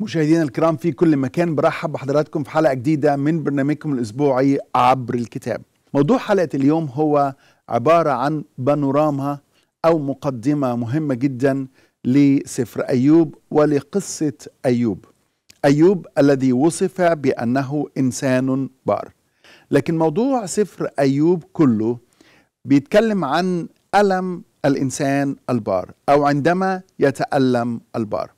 مشاهدينا الكرام في كل مكان برحب بحضراتكم في حلقه جديده من برنامجكم الاسبوعي عبر الكتاب. موضوع حلقه اليوم هو عباره عن بانوراما او مقدمه مهمه جدا لسفر ايوب ولقصه ايوب. ايوب الذي وصف بانه انسان بار. لكن موضوع سفر ايوب كله بيتكلم عن الم الانسان البار او عندما يتالم البار.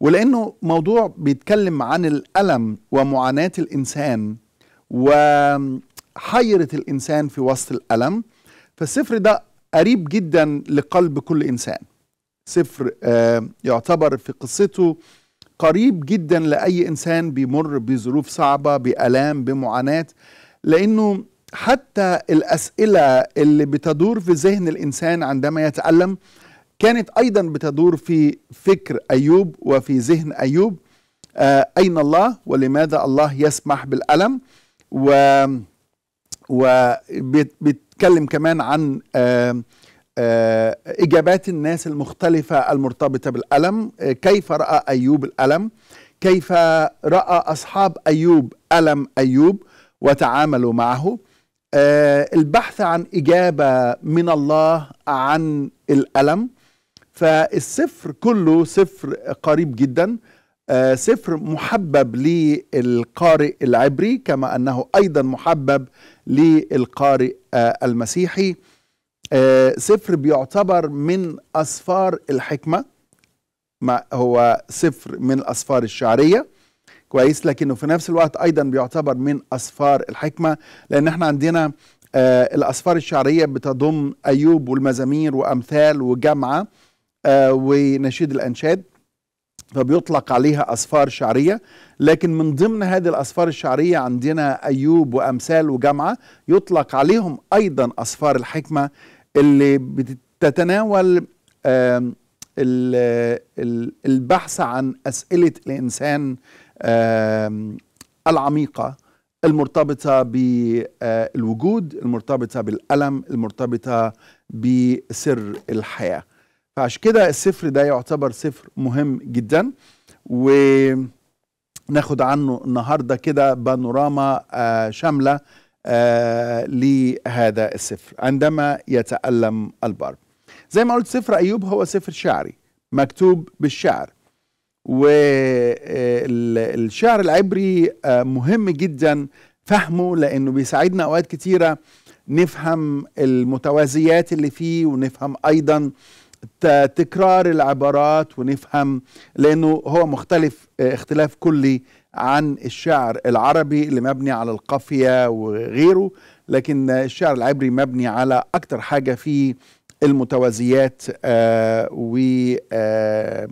ولانه موضوع بيتكلم عن الالم ومعاناه الانسان وحيره الانسان في وسط الالم فالسفر ده قريب جدا لقلب كل انسان سفر آه، يعتبر في قصته قريب جدا لاي انسان بيمر بظروف صعبه بالام بمعاناه لانه حتى الاسئله اللي بتدور في ذهن الانسان عندما يتالم كانت أيضا بتدور في فكر أيوب وفي ذهن أيوب آه أين الله ولماذا الله يسمح بالألم و وبيتكلم كمان عن آه آه إجابات الناس المختلفة المرتبطة بالألم آه، كيف رأى أيوب الألم كيف رأى أصحاب أيوب ألم أيوب وتعاملوا معه آه، البحث عن إجابة من الله عن الألم فالصفر كله صفر قريب جدا آه، صفر محبب للقارئ العبري كما أنه أيضا محبب للقارئ آه، المسيحي آه، صفر بيعتبر من أسفار الحكمة ما هو صفر من الاسفار الشعرية كويس لكنه في نفس الوقت أيضا بيعتبر من أسفار الحكمة لأن احنا عندنا الأسفار الشعرية بتضم أيوب والمزامير وأمثال وجامعة آه، ونشيد الأنشاد فبيطلق عليها أسفار شعرية لكن من ضمن هذه الأسفار الشعرية عندنا أيوب وأمثال وجامعة يطلق عليهم أيضا أسفار الحكمة اللي بتتناول البحث عن أسئلة الإنسان العميقة المرتبطة بالوجود آه، المرتبطة بالألم المرتبطة بسر الحياة فعشان كده السفر ده يعتبر سفر مهم جدا وناخد عنه النهارده كده بانوراما آه، شامله آه، لهذا السفر عندما يتألم البر زي ما قلت سفر أيوب هو سفر شعري مكتوب بالشعر والشعر العبري آه، مهم جدا فهمه لأنه بيساعدنا أوقات كتيرة نفهم المتوازيات اللي فيه ونفهم أيضا تكرار العبارات ونفهم لانه هو مختلف آه، اختلاف كلي عن الشعر العربي اللي مبني على القافيه وغيره لكن الشعر العبري مبني على اكتر حاجه في المتوازيات آه، و آه،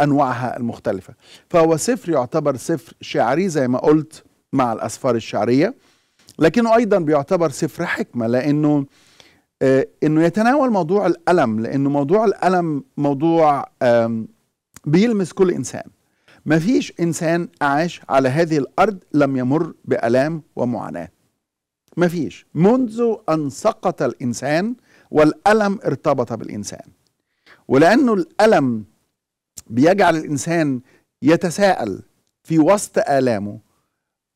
انواعها المختلفه فهو سفر يعتبر سفر شعري زي ما قلت مع الاسفار الشعريه لكنه ايضا بيعتبر سفر حكمه لانه آه، انه يتناول موضوع الالم لانه موضوع الالم موضوع بيلمس كل انسان ما فيش انسان عاش على هذه الارض لم يمر بالام ومعاناه ما فيش منذ ان سقط الانسان والالم ارتبط بالانسان ولانه الالم بيجعل الانسان يتساءل في وسط الامه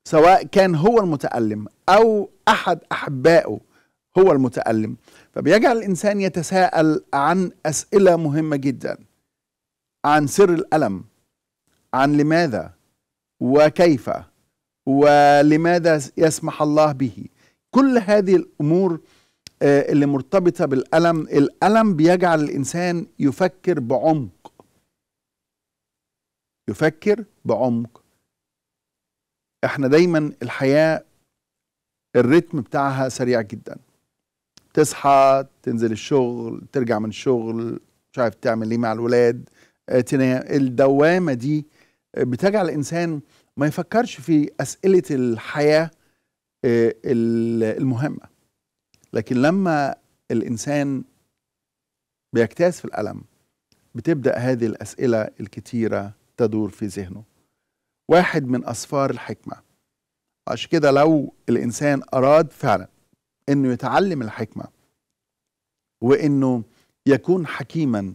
سواء كان هو المتالم او احد احبائه هو المتألم فبيجعل الإنسان يتساءل عن أسئلة مهمة جدا عن سر الألم عن لماذا وكيف ولماذا يسمح الله به كل هذه الأمور آه، اللي مرتبطة بالألم الألم بيجعل الإنسان يفكر بعمق يفكر بعمق احنا دايما الحياة الريتم بتاعها سريع جداً تصحى تنزل الشغل ترجع من الشغل مش عارف تعمل ايه مع الولاد آه، تنام الدوامه دي آه، بتجعل الانسان ما يفكرش في اسئله الحياه آه، المهمه لكن لما الانسان بيجتاز في الالم بتبدا هذه الاسئله الكتيره تدور في ذهنه واحد من اسفار الحكمه عشان كده لو الانسان اراد فعلا انه يتعلم الحكمه وانه يكون حكيما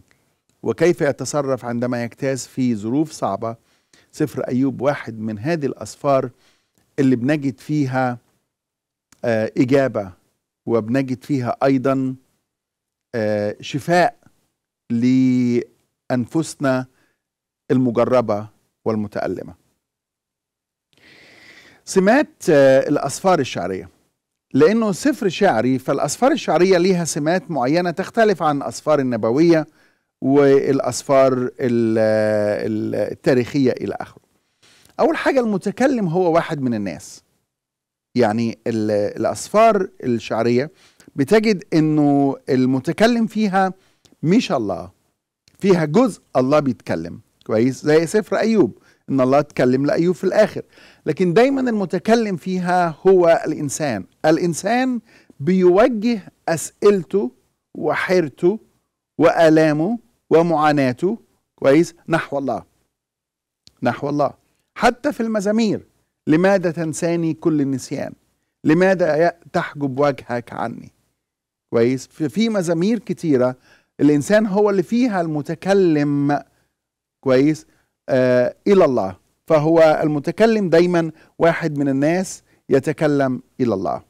وكيف يتصرف عندما يجتاز في ظروف صعبه سفر ايوب واحد من هذه الاسفار اللي بنجد فيها آه، اجابه وبنجد فيها ايضا آه، شفاء لانفسنا المجربه والمتالمه سمات آه، الاسفار الشعريه لأنه سفر شعري فالأسفار الشعرية ليها سمات معينة تختلف عن الأسفار النبوية والأسفار التاريخية إلى آخره أول حاجة المتكلم هو واحد من الناس يعني الأسفار الشعرية بتجد أنه المتكلم فيها مش الله فيها جزء الله بيتكلم كويس زي سفر أيوب ان الله اتكلم لايوب في الاخر لكن دايما المتكلم فيها هو الانسان الانسان بيوجه اسئلته وحيرته والامه ومعاناته كويس نحو الله نحو الله حتى في المزامير لماذا تنساني كل النسيان لماذا تحجب وجهك عني كويس في مزامير كتيرة الإنسان هو اللي فيها المتكلم كويس آه، الى الله فهو المتكلم دايما واحد من الناس يتكلم الى الله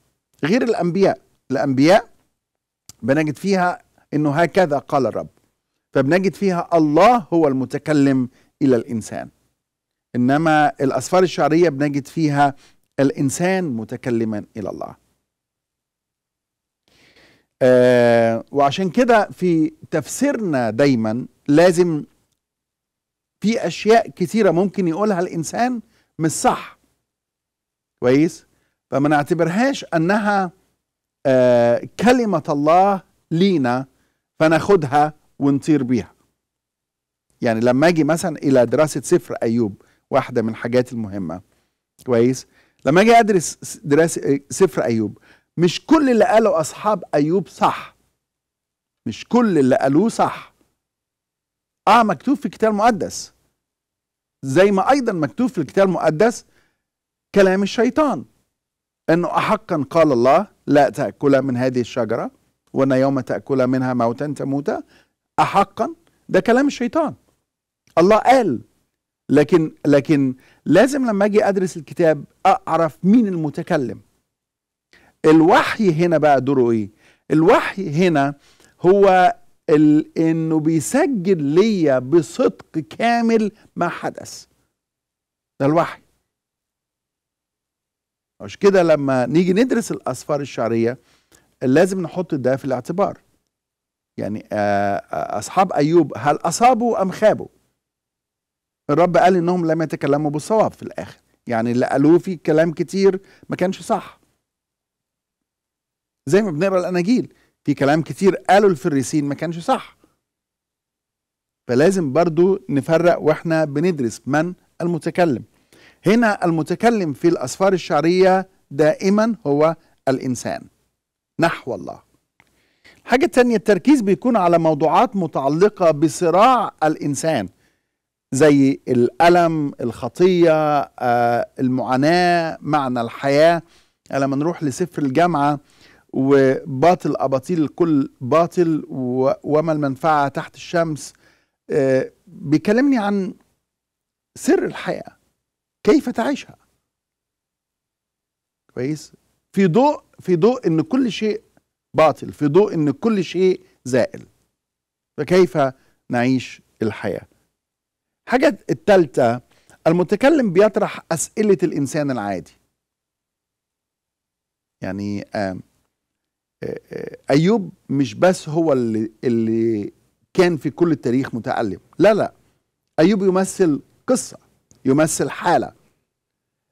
غير الانبياء الانبياء بنجد فيها انه هكذا قال الرب فبنجد فيها الله هو المتكلم الى الانسان انما الاسفار الشعريه بنجد فيها الانسان متكلما الى الله آه وعشان كده في تفسيرنا دايما لازم في اشياء كثيره ممكن يقولها الانسان مش صح كويس فما نعتبرهاش انها آه كلمه الله لينا فناخدها ونطير بيها يعني لما اجي مثلا الى دراسه سفر ايوب واحده من الحاجات المهمه كويس لما اجي ادرس دراسه آه، سفر ايوب مش كل اللي قاله اصحاب ايوب صح مش كل اللي قالوه صح اه مكتوب في الكتاب المقدس زي ما ايضا مكتوب في الكتاب المقدس كلام الشيطان انه احقا قال الله لا تاكل من هذه الشجره وان يوم تاكل منها موتا تموتا احقا ده كلام الشيطان الله قال لكن لكن لازم لما اجي ادرس الكتاب اعرف مين المتكلم الوحي هنا بقى دوره ايه الوحي هنا هو انه بيسجل ليا بصدق كامل ما حدث ده الوحي عشان كده لما نيجي ندرس الاسفار الشعريه لازم نحط ده في الاعتبار يعني آه، آه، اصحاب ايوب هل اصابوا ام خابوا الرب قال انهم لم يتكلموا بالصواب في الاخر يعني اللي قالوه في كلام كتير ما كانش صح زي ما بنقرا الاناجيل في كلام كتير قالوا الفريسين ما كانش صح فلازم برضو نفرق واحنا بندرس من المتكلم هنا المتكلم في الأسفار الشعرية دائما هو الإنسان نحو الله الحاجة تانية التركيز بيكون على موضوعات متعلقة بصراع الإنسان زي الألم الخطية آه، المعاناة معنى الحياة لما نروح لسفر الجامعة وباطل أباطيل كل باطل وما المنفعة تحت الشمس آه، بيكلمني عن سر الحياة كيف تعيشها كويس في ضوء في ضوء ان كل شيء باطل في ضوء ان كل شيء زائل فكيف نعيش الحياة حاجة التالتة المتكلم بيطرح أسئلة الإنسان العادي يعني ايوب مش بس هو اللي اللي كان في كل التاريخ متالم لا لا ايوب يمثل قصه يمثل حاله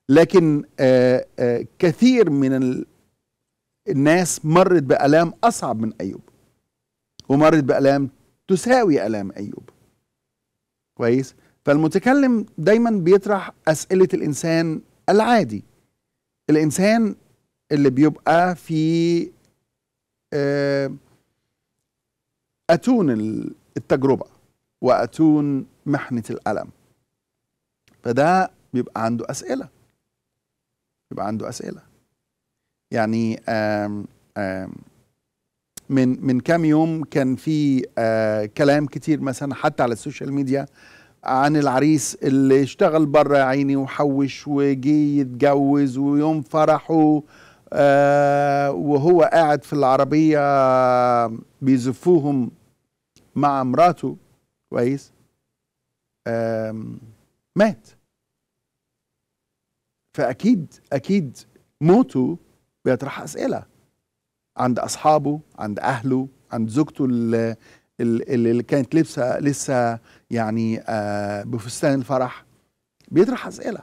لكن آآ آه، آآ آه، كثير من الناس مرت بالام اصعب من ايوب ومرت بالام تساوي الام ايوب كويس فالمتكلم دايما بيطرح اسئله الانسان العادي الانسان اللي بيبقى في آه، أتون التجربة وأتون محنة الألم فده بيبقى عنده أسئلة بيبقى عنده أسئلة يعني آم آم من من كام يوم كان في آه كلام كتير مثلا حتى على السوشيال ميديا عن العريس اللي اشتغل بره عيني وحوش وجي يتجوز ويوم فرحه آه، وهو قاعد في العربية بيزفوهم مع مراته كويس مات فأكيد أكيد موته بيطرح أسئلة عند أصحابه عند أهله عند زوجته اللي, اللي كانت لبسة لسه يعني آه، بفستان الفرح بيطرح أسئلة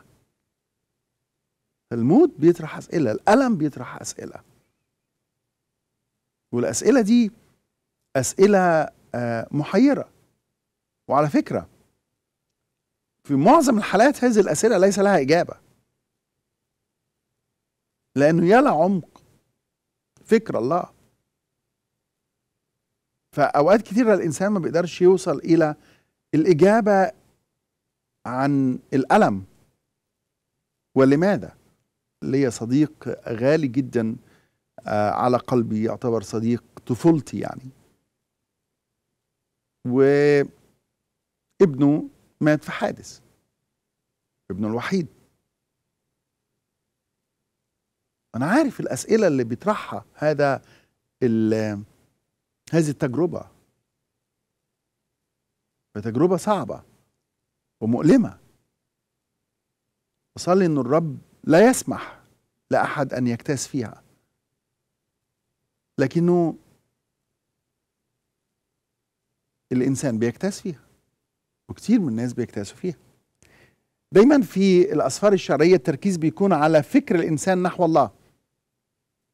الموت بيطرح اسئله الالم بيطرح اسئله والاسئله دي اسئله آه، محيره وعلى فكره في معظم الحالات هذه الاسئله ليس لها اجابه لانه يلا عمق فكر الله فاوقات كثيره الانسان ما بيقدرش يوصل الى الاجابه عن الالم ولماذا ليا صديق غالي جدا آه، على قلبي يعتبر صديق طفولتي يعني وابنه مات في حادث ابنه الوحيد انا عارف الاسئله اللي بيطرحها هذا هذه التجربه تجربه صعبه ومؤلمه اصلي ان الرب لا يسمح لأحد أن يجتاز فيها لكنه الإنسان بيجتاز فيها وكثير من الناس بيجتازوا فيها دايما في الأسفار الشرعية التركيز بيكون على فكر الإنسان نحو الله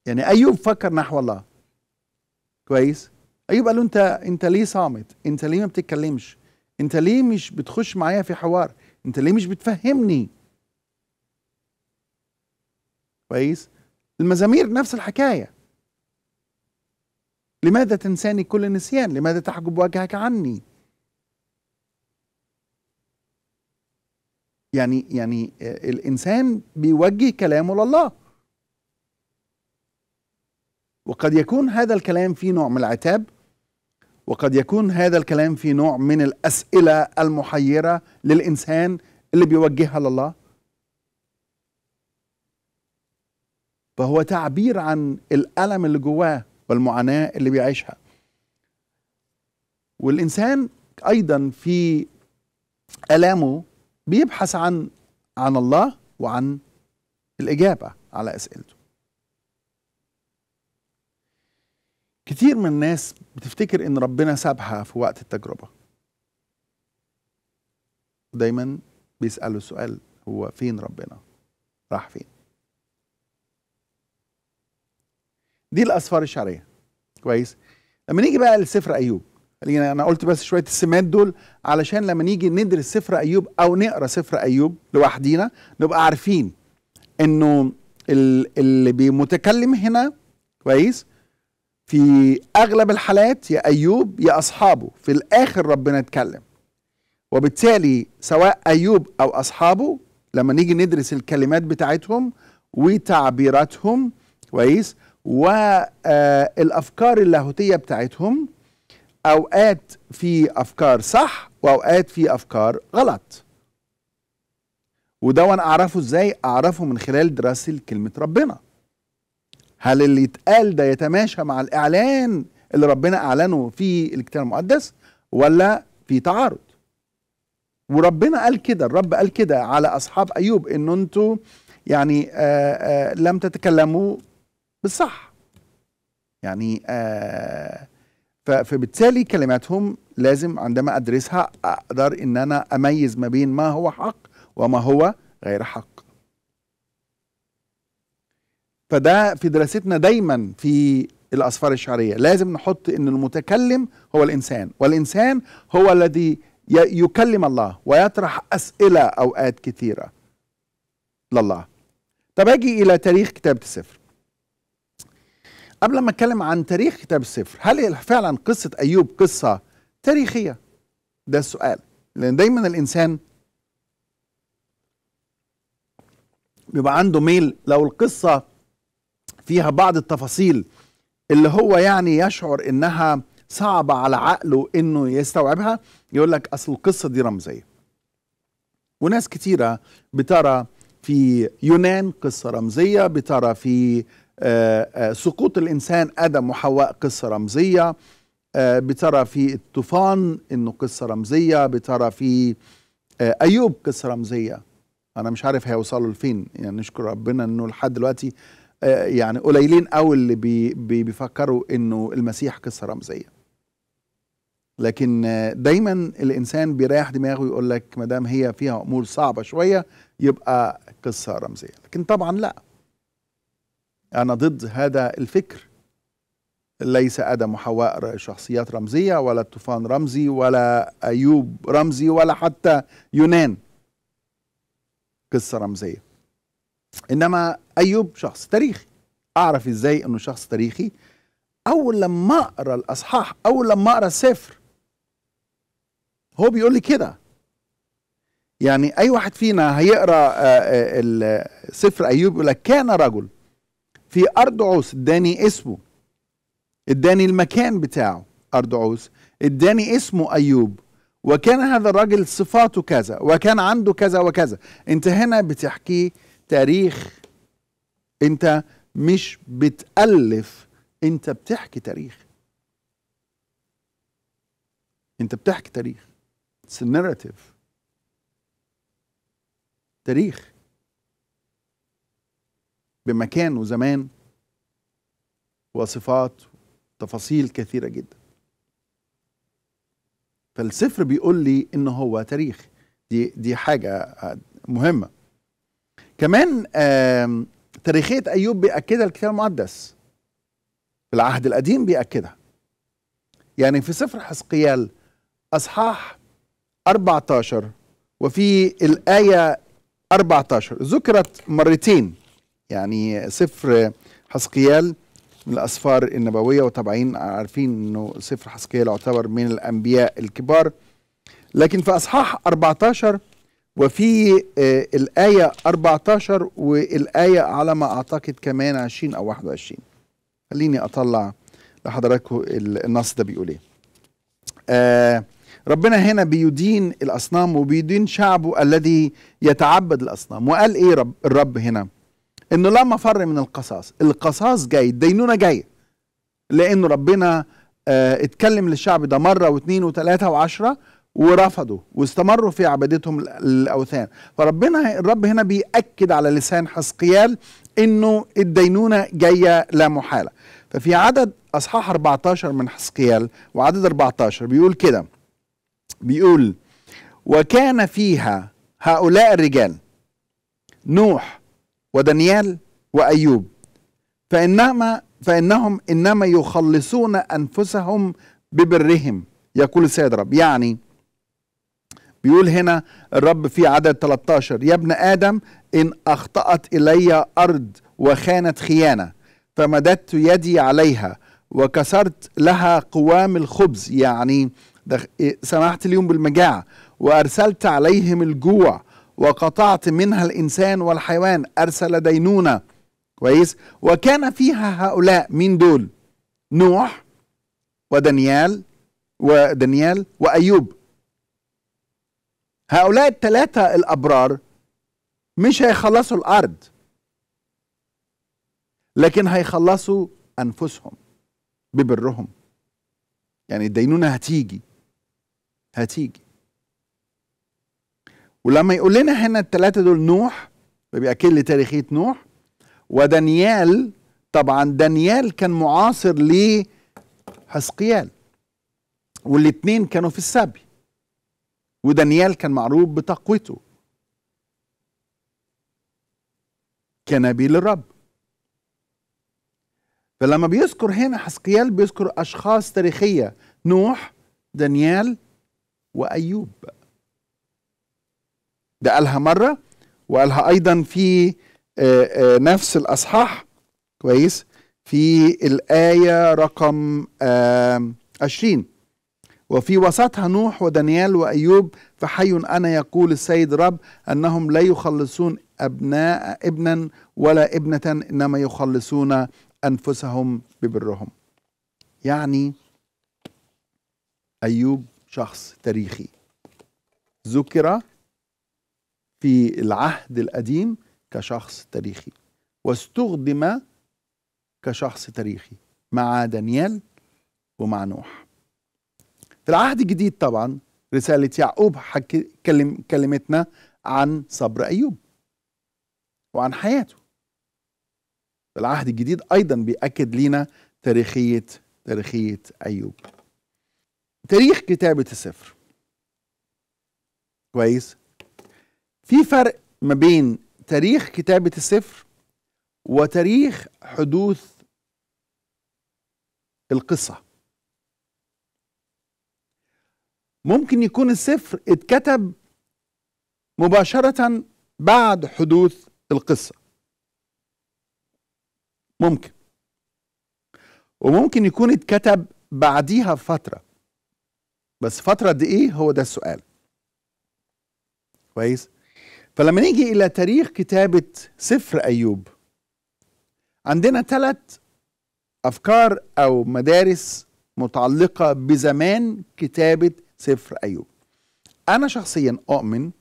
يعني أيوب فكر نحو الله كويس أيوب قال له أنت أنت ليه صامت أنت ليه ما بتتكلمش أنت ليه مش بتخش معايا في حوار أنت ليه مش بتفهمني كويس المزامير نفس الحكايه لماذا تنساني كل النسيان لماذا تحجب وجهك عني يعني يعني آه، الانسان بيوجه كلامه لله وقد يكون هذا الكلام في نوع من العتاب وقد يكون هذا الكلام في نوع من الاسئله المحيره للانسان اللي بيوجهها لله فهو تعبير عن الألم اللي جواه والمعاناة اللي بيعيشها والإنسان أيضا في ألامه بيبحث عن عن الله وعن الإجابة على أسئلته كتير من الناس بتفتكر إن ربنا سابها في وقت التجربة دايما بيسألوا السؤال هو فين ربنا راح فين دي الاسفار الشعريه كويس لما نيجي بقى لسفر ايوب خلينا انا قلت بس شويه السمات دول علشان لما نيجي ندرس سفر ايوب او نقرا سفر ايوب لوحدينا نبقى عارفين انه اللي بيمتكلم هنا كويس في اغلب الحالات يا ايوب يا اصحابه في الاخر ربنا اتكلم وبالتالي سواء ايوب او اصحابه لما نيجي ندرس الكلمات بتاعتهم وتعبيراتهم كويس والافكار اللاهوتيه بتاعتهم اوقات في افكار صح واوقات في افكار غلط وده وانا اعرفه ازاي اعرفه من خلال دراسه لكلمه ربنا هل اللي يتقال ده يتماشى مع الاعلان اللي ربنا اعلنه في الكتاب المقدس ولا في تعارض وربنا قال كده الرب قال كده على اصحاب ايوب ان انتم يعني آآ آه، آآ آه، لم تتكلموا بالصح يعني آه فبالتالي كلماتهم لازم عندما أدرسها أقدر إن أنا أميز ما بين ما هو حق وما هو غير حق فده في دراستنا دايما في الأسفار الشعرية لازم نحط إن المتكلم هو الإنسان والإنسان هو الذي يكلم الله ويطرح أسئلة أوقات كثيرة لله طب أجي إلى تاريخ كتابة السفر قبل ما اتكلم عن تاريخ كتاب السفر هل فعلا قصه ايوب قصه تاريخيه ده السؤال لان دايما الانسان بيبقى عنده ميل لو القصه فيها بعض التفاصيل اللي هو يعني يشعر انها صعبه على عقله انه يستوعبها يقول لك اصل القصه دي رمزيه وناس كتيره بترى في يونان قصه رمزيه بترى في آه، آه، سقوط الإنسان آدم وحواء قصة رمزية آه، بترى في الطوفان إنه قصة رمزية بترى في أيوب قصة رمزية أنا مش عارف هيوصلوا لفين يعني نشكر ربنا إنه لحد دلوقتي يعني قليلين قوي اللي بي بيفكروا إنه المسيح قصة رمزية لكن دايما الانسان بيريح دماغه ويقول لك ما دام هي فيها امور صعبه شويه يبقى قصه رمزيه لكن طبعا لا أنا ضد هذا الفكر ليس آدم وحواء شخصيات رمزية ولا الطوفان رمزي ولا أيوب رمزي ولا حتى يونان قصة رمزية إنما أيوب شخص تاريخي أعرف إزاي إنه شخص تاريخي أول لما أقرأ الأصحاح أول لما أقرأ السفر هو بيقول لي كده يعني أي واحد فينا هيقرأ آه، آه، سفر أيوب يقول لك كان رجل في أرضعوس اداني اسمه اداني المكان بتاعه أرضعوس اداني اسمه أيوب وكان هذا الرجل صفاته كذا وكان عنده كذا وكذا انت هنا بتحكي تاريخ انت مش بتألف انت بتحكي تاريخ انت بتحكي تاريخ It's a narrative تاريخ بمكان وزمان وصفات تفاصيل كثيرة جدا فالسفر بيقول لي ان هو تاريخ دي دي حاجة آه، مهمة كمان تاريخية أيوب بيأكدها الكتاب المقدس في العهد القديم بيأكدها يعني في سفر حسقيال أصحاح 14 وفي الآية 14 ذكرت مرتين يعني سفر حسقيال من الأسفار النبوية وطبعين عارفين أنه سفر حسقيال يعتبر من الأنبياء الكبار لكن في أصحاح 14 وفي آه، الآية 14 والآية على ما أعتقد كمان 20 أو 21 خليني أطلع لحضراتكم النص ده بيقول إيه آه ربنا هنا بيدين الأصنام وبيدين شعبه الذي يتعبد الأصنام وقال إيه رب الرب هنا انه لا مفر من القصاص القصاص جاي الدينونه جايه لانه ربنا اه اتكلم للشعب ده مره واثنين وثلاثه وعشره ورفضوا واستمروا في عبادتهم الاوثان فربنا الرب هنا بيأكد على لسان حسقيال انه الدينونه جايه لا محاله ففي عدد اصحاح 14 من حسقيال وعدد 14 بيقول كده بيقول وكان فيها هؤلاء الرجال نوح ودانيال وأيوب فإنما فإنهم إنما يخلصون أنفسهم ببرهم يقول السيد رب يعني بيقول هنا الرب في عدد 13 يا ابن آدم إن أخطأت إلي أرض وخانت خيانة فمددت يدي عليها وكسرت لها قوام الخبز يعني إيه، سمحت اليوم بالمجاعة وأرسلت عليهم الجوع وقطعت منها الإنسان والحيوان أرسل دينونة كويس وكان فيها هؤلاء مين دول نوح ودانيال ودانيال وأيوب هؤلاء الثلاثة الأبرار مش هيخلصوا الأرض لكن هيخلصوا أنفسهم ببرهم يعني الدينونة هتيجي هتيجي ولما يقول لنا هنا الثلاثه دول نوح بيأكد لي تاريخيه نوح ودانيال طبعا دانيال كان معاصر لحسقيال والاثنين كانوا في السبي ودانيال كان معروف بتقوته كنبي للرب فلما بيذكر هنا حسقيال بيذكر أشخاص تاريخية نوح دانيال وأيوب ده قالها مرة وقالها أيضا في آه، آه، نفس الأصحاح كويس في الآية رقم عشرين وفي وسطها نوح ودانيال وأيوب فحي أنا يقول السيد رب أنهم لا يخلصون أبناء ابنا ولا ابنة إنما يخلصون أنفسهم ببرهم يعني أيوب شخص تاريخي ذكر في العهد القديم كشخص تاريخي واستخدم كشخص تاريخي مع دانيال ومع نوح في العهد الجديد طبعا رسالة يعقوب كلم كلمتنا عن صبر أيوب وعن حياته في العهد الجديد أيضا بيأكد لنا تاريخية تاريخية أيوب تاريخ كتابة السفر كويس في فرق ما بين تاريخ كتابة السفر وتاريخ حدوث القصة ممكن يكون السفر اتكتب مباشرة بعد حدوث القصة ممكن وممكن يكون اتكتب بعديها بفترة بس فترة قد ايه هو ده السؤال كويس فلما نيجي إلى تاريخ كتابة سفر أيوب عندنا ثلاث أفكار أو مدارس متعلقة بزمان كتابة سفر أيوب أنا شخصيا أؤمن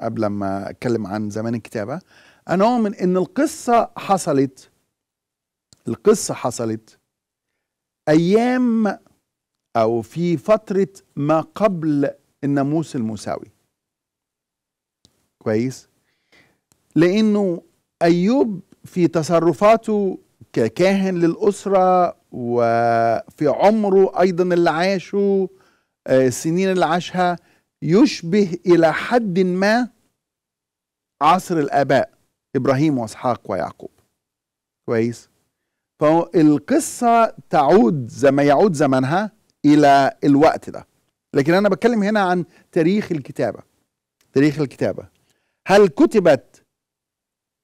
قبل ما أتكلم عن زمان الكتابة أنا أؤمن إن القصة حصلت القصة حصلت أيام أو في فترة ما قبل الناموس الموساوي كويس لانه ايوب في تصرفاته ككاهن للاسره وفي عمره ايضا اللي عاشه آه، السنين اللي عاشها يشبه الى حد ما عصر الاباء ابراهيم واسحاق ويعقوب كويس فالقصه تعود زي ما يعود زمنها الى الوقت ده لكن انا بتكلم هنا عن تاريخ الكتابه تاريخ الكتابه هل كتبت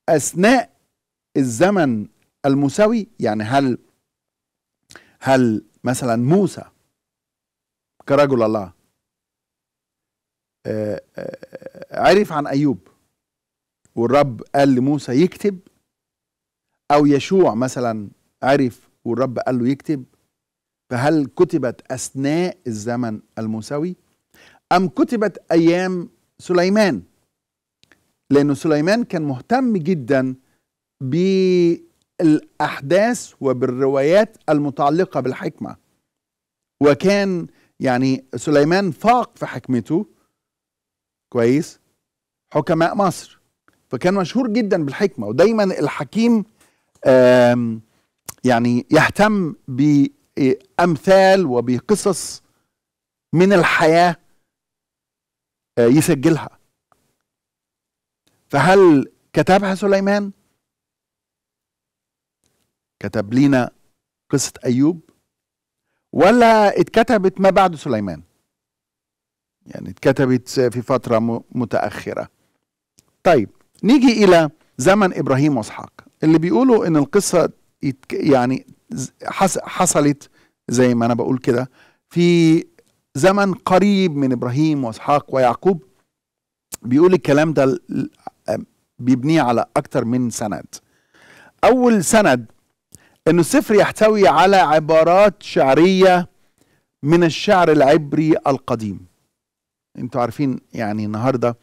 اثناء الزمن المساوي يعني هل هل مثلا موسى كرجل الله آه، آه، عرف عن ايوب والرب قال لموسى يكتب او يشوع مثلا عرف والرب قال له يكتب فهل كتبت اثناء الزمن المساوي ام كتبت ايام سليمان لأن سليمان كان مهتم جدا بالأحداث وبالروايات المتعلقة بالحكمة وكان يعني سليمان فاق في حكمته كويس حكماء مصر فكان مشهور جدا بالحكمة ودايما الحكيم يعني يهتم بأمثال وبقصص من الحياة آه، يسجلها فهل كتبها سليمان كتب لنا قصة أيوب ولا اتكتبت ما بعد سليمان يعني اتكتبت في فترة متأخرة طيب نيجي إلى زمن إبراهيم وإسحاق اللي بيقولوا إن القصة يعني حصلت زي ما أنا بقول كده في زمن قريب من إبراهيم وإسحاق ويعقوب بيقول الكلام ده بيبنيه على أكتر من سند أول سند أنه السفر يحتوي على عبارات شعرية من الشعر العبري القديم انتوا عارفين يعني النهارده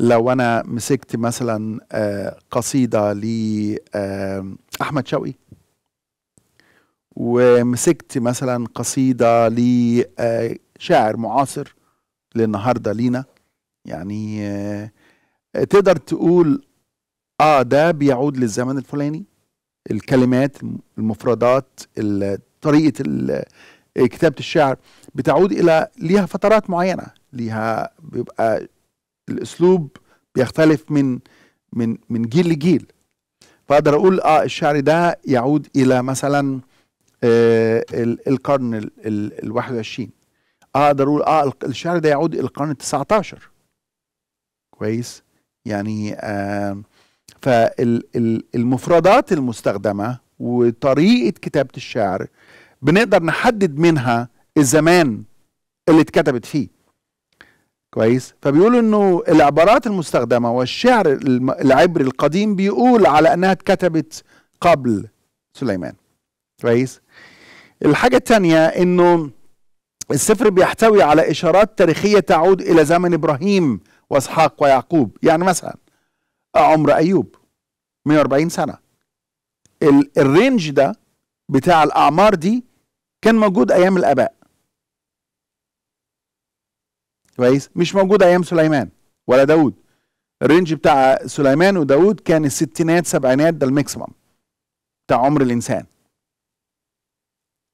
لو انا مسكت مثلا آه، قصيده لاحمد آه، شوقي ومسكت مثلا قصيده لشاعر آه، معاصر للنهارده لينا يعني تقدر تقول اه ده بيعود للزمن الفلاني الكلمات المفردات طريقه كتابه الشعر بتعود الى ليها فترات معينه ليها بيبقى الاسلوب بيختلف من من من جيل لجيل فاقدر اقول اه الشعر ده يعود الى مثلا آه القرن ال, ال, ال 21 اقدر اقول اه الشعر ده يعود الى القرن ال 19 كويس يعني فالمفردات المستخدمة وطريقة كتابة الشعر بنقدر نحدد منها الزمان اللي اتكتبت فيه كويس فبيقولوا انه العبارات المستخدمه والشعر العبري القديم بيقول على انها اتكتبت قبل سليمان كويس الحاجه الثانيه انه السفر بيحتوي على اشارات تاريخيه تعود الى زمن ابراهيم واسحاق ويعقوب يعني مثلا عمر ايوب 140 سنه الرينج ده بتاع الاعمار دي كان موجود ايام الاباء كويس مش موجود ايام سليمان ولا داود الرينج بتاع سليمان وداود كان الستينات سبعينات ده الماكسيمم بتاع عمر الانسان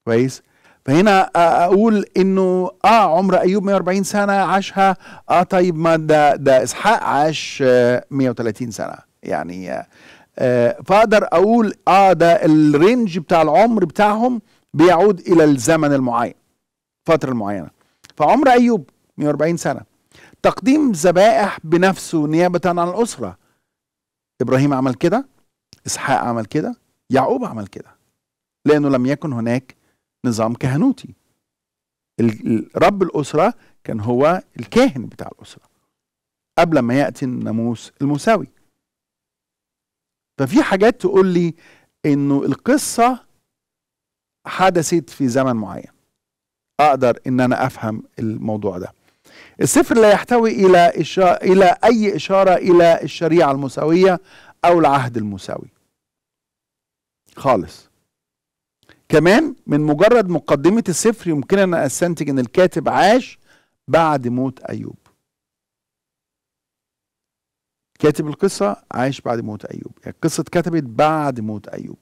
كويس فهنا اقول انه اه عمر ايوب 140 سنه عاشها اه طيب ما ده ده اسحاق عاش 130 آه، سنه يعني آه،, آه فاقدر اقول اه ده الرينج بتاع العمر بتاعهم بيعود الى الزمن المعين فتره معينه فعمر ايوب 140 سنه تقديم ذبائح بنفسه نيابه عن الاسره ابراهيم عمل كده اسحاق عمل كده يعقوب عمل كده لانه لم يكن هناك نظام كهنوتي رب الأسرة كان هو الكاهن بتاع الأسرة قبل ما يأتي الناموس المساوي ففي حاجات تقول لي إنه القصة حدثت في زمن معين أقدر إن أنا أفهم الموضوع ده السفر لا يحتوي إلى, إشارة إلى أي إشارة إلى الشريعة المساوية أو العهد المساوي خالص كمان من مجرد مقدمة السفر يمكننا أن أستنتج أن الكاتب عاش بعد موت أيوب كاتب القصة عاش بعد موت أيوب يعني القصة اتكتبت بعد موت أيوب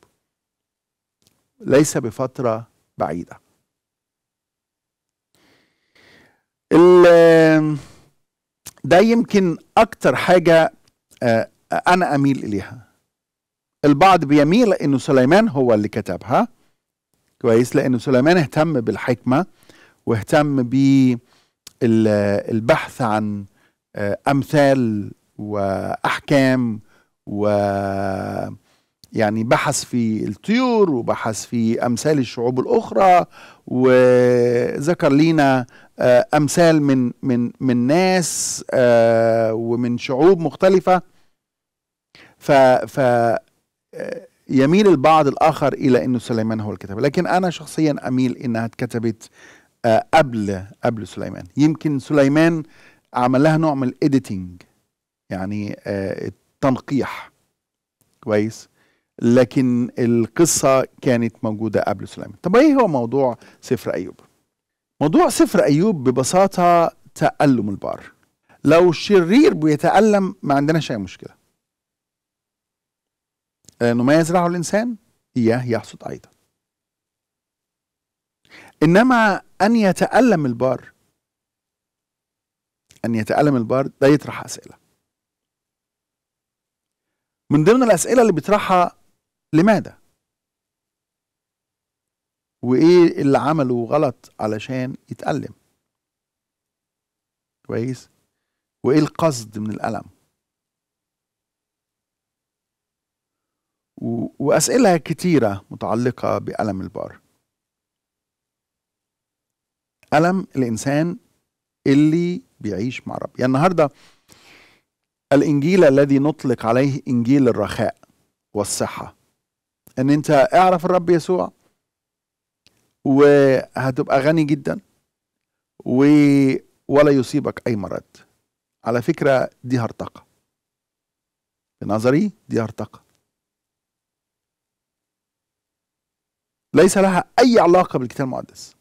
ليس بفترة بعيدة ده يمكن أكتر حاجة آه، أنا أميل إليها البعض بيميل إنه سليمان هو اللي كتبها كويس لأن سليمان اهتم بالحكمة واهتم بالبحث عن آه، أمثال وأحكام و يعني بحث في الطيور وبحث في امثال الشعوب الاخرى وذكر لينا آه، امثال من من من ناس آه، ومن شعوب مختلفه ف ف يميل البعض الآخر إلى أنه سليمان هو الكتاب لكن أنا شخصيا أميل أنها اتكتبت آه، قبل قبل سليمان يمكن سليمان عمل لها نوع من الايديتنج يعني آه، التنقيح كويس لكن القصة كانت موجودة قبل سليمان طب ايه هو موضوع سفر أيوب موضوع سفر أيوب ببساطة تألم البار لو الشرير بيتألم ما عندناش أي مشكلة لأنه ما يزرعه الإنسان إياه يحصد أيضا إنما أن يتألم البار أن يتألم البار ده يطرح أسئلة من ضمن الأسئلة اللي بيطرحها لماذا؟ وإيه اللي عمله غلط علشان يتألم؟ كويس؟ وإيه القصد من الألم؟ وأسئلة كتيرة متعلقة بألم البار ألم الإنسان اللي بيعيش مع رب يعني النهاردة الإنجيل الذي نطلق عليه إنجيل الرخاء والصحة أن أنت اعرف الرب يسوع وهتبقى غني جدا و ولا يصيبك أي مرض على فكرة دي هرطقة في نظري دي هرطقة ليس لها أي علاقة بالكتاب المقدس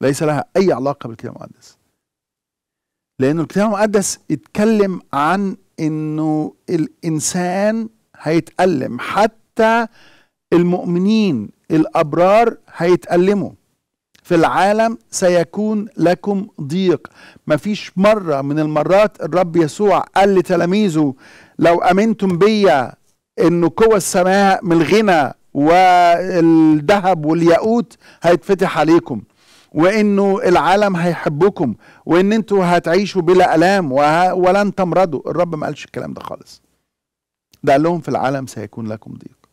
ليس لها أي علاقة بالكتاب المقدس لأن الكتاب المقدس اتكلم عن إنه الإنسان هيتألم حتى المؤمنين الأبرار هيتألموا في العالم سيكون لكم ضيق مفيش مرة من المرات الرب يسوع قال لتلاميذه لو أمنتم بيا انه قوى السماء من الغنى والذهب والياقوت هيتفتح عليكم وانه العالم هيحبكم وان انتوا هتعيشوا بلا الام ولن تمرضوا الرب ما قالش الكلام ده خالص ده قال لهم في العالم سيكون لكم ضيق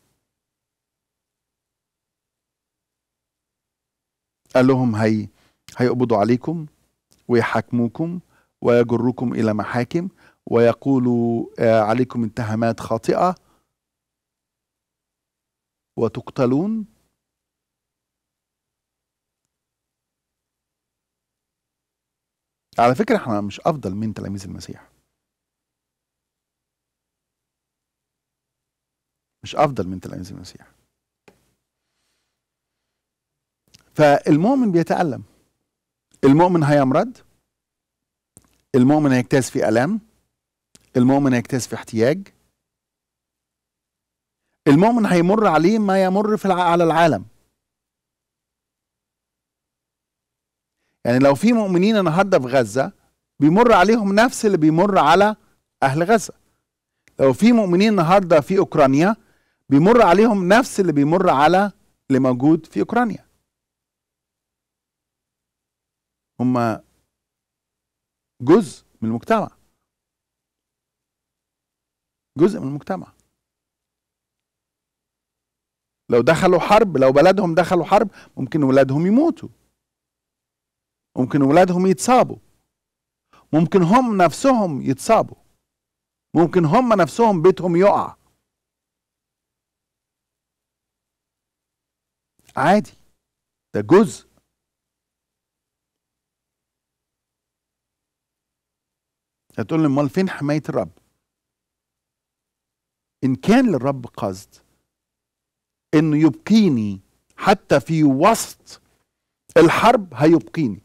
قال لهم هي هيقبضوا عليكم ويحاكموكم ويجركم الى محاكم ويقولوا آه، عليكم اتهامات خاطئه وتقتلون على فكرة احنا مش أفضل من تلاميذ المسيح مش أفضل من تلاميذ المسيح فالمؤمن بيتألم المؤمن هيمرض المؤمن هيجتاز في ألام المؤمن هيجتاز في احتياج المؤمن هيمر عليه ما يمر في الع... على العالم يعني لو في مؤمنين النهارده في غزه بيمر عليهم نفس اللي بيمر على اهل غزه لو في مؤمنين النهارده في اوكرانيا بيمر عليهم نفس اللي بيمر على اللي موجود في اوكرانيا هم جزء من المجتمع جزء من المجتمع لو دخلوا حرب لو بلدهم دخلوا حرب ممكن ولادهم يموتوا ممكن ولادهم يتصابوا ممكن هم نفسهم يتصابوا ممكن هم نفسهم بيتهم يقع عادي ده جزء هتقول لي امال فين حمايه الرب ان كان للرب قصد انه يبقيني حتى في وسط الحرب هيبقيني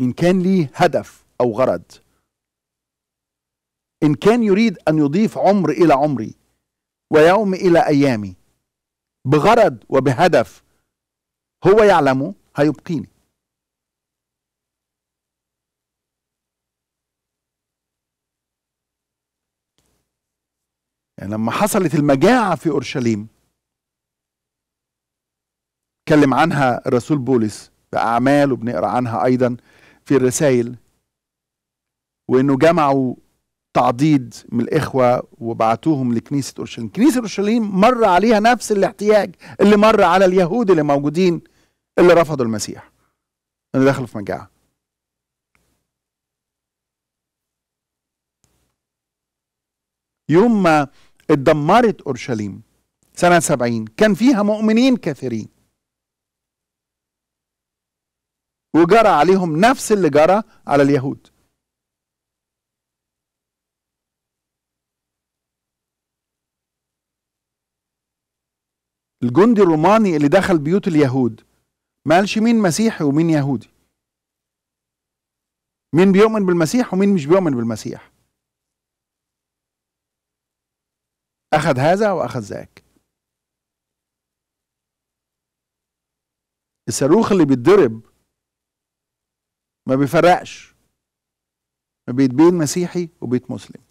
ان كان لي هدف او غرض ان كان يريد ان يضيف عمر الى عمري ويوم الى ايامي بغرض وبهدف هو يعلمه هيبقيني يعني لما حصلت المجاعة في أورشليم اتكلم عنها الرسول بولس بأعمال وبنقرأ عنها أيضا في الرسائل وإنه جمعوا تعضيد من الإخوة وبعتوهم لكنيسة أورشليم كنيسة أورشليم مر عليها نفس الاحتياج اللي مر على اليهود اللي موجودين اللي رفضوا المسيح اللي دخلوا في مجاعة يوم ما اتدمرت أورشليم سنة سبعين كان فيها مؤمنين كثيرين وجرى عليهم نفس اللي جرى على اليهود الجندي الروماني اللي دخل بيوت اليهود ما قالش مين مسيحي ومين يهودي مين بيؤمن بالمسيح ومين مش بيؤمن بالمسيح أخذ هذا وأخذ ذاك الصاروخ اللي بيتضرب ما بيفرقش ما بيت بين مسيحي وبيت مسلم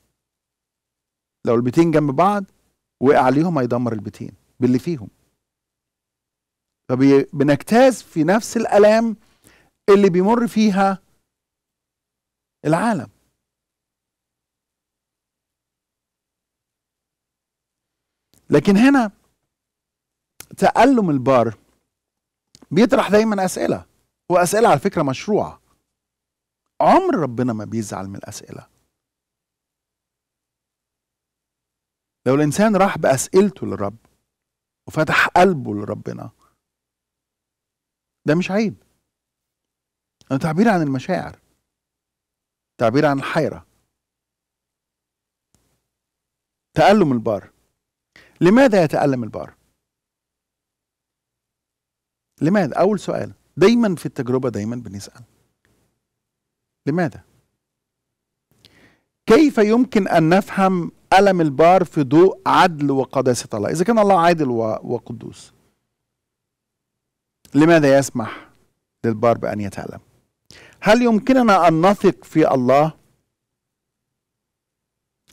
لو البيتين جنب بعض وقع عليهم هيدمر البيتين باللي فيهم فبنجتاز في نفس الالام اللي بيمر فيها العالم لكن هنا تألم البار بيطرح دايما أسئلة وأسئلة على فكرة مشروعة عمر ربنا ما بيزعل من الأسئلة لو الإنسان راح بأسئلته للرب وفتح قلبه لربنا ده مش عيب ده تعبير عن المشاعر تعبير عن الحيرة تألم البار لماذا يتألم البار؟ لماذا؟ أول سؤال دايما في التجربة دايما بنسأل لماذا؟ كيف يمكن أن نفهم ألم البار في ضوء عدل وقداسة الله إذا كان الله عادل وقدوس لماذا يسمح للبار بأن يتألم هل يمكننا أن نثق في الله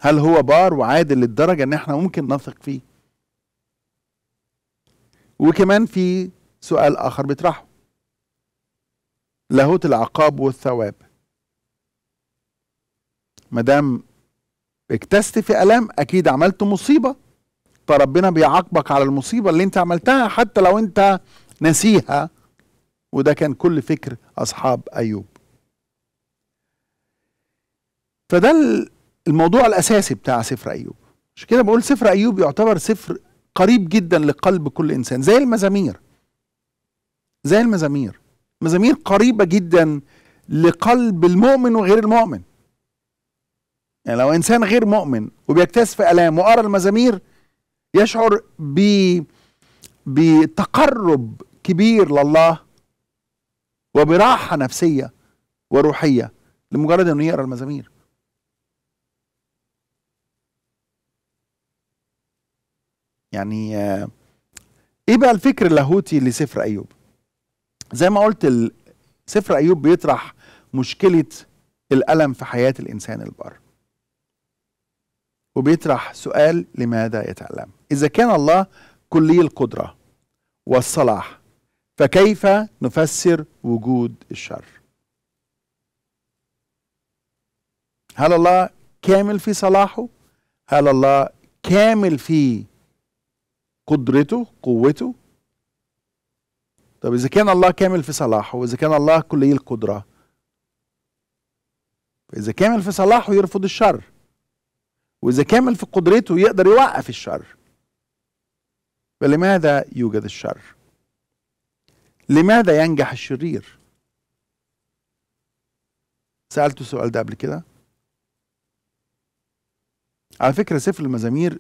هل هو بار وعادل للدرجة أن احنا ممكن نثق فيه وكمان في سؤال آخر بيطرحه لاهوت العقاب والثواب ما دام اكتست في ألام أكيد عملت مصيبة فربنا بيعاقبك على المصيبة اللي أنت عملتها حتى لو أنت نسيها وده كان كل فكر أصحاب أيوب فده الموضوع الأساسي بتاع سفر أيوب مش كده بقول سفر أيوب يعتبر سفر قريب جدا لقلب كل انسان زي المزامير زي المزامير مزامير قريبه جدا لقلب المؤمن وغير المؤمن يعني لو انسان غير مؤمن وبيكتسف الام وقرا المزامير يشعر ب بتقرب كبير لله وبراحه نفسيه وروحيه لمجرد انه يقرا المزامير يعني آه، ايه بقى الفكر اللاهوتي لسفر ايوب زي ما قلت سفر ايوب بيطرح مشكله الالم في حياه الانسان البار وبيطرح سؤال لماذا يتألم إذا كان الله كلي القدرة والصلاح فكيف نفسر وجود الشر هل الله كامل في صلاحه هل الله كامل في قدرته قوته طب اذا كان الله كامل في صلاحه واذا كان الله كلي القدره اذا كامل في صلاحه يرفض الشر واذا كامل في قدرته يقدر يوقف الشر فلماذا يوجد الشر لماذا ينجح الشرير سالته السؤال ده قبل كده على فكره سفر المزامير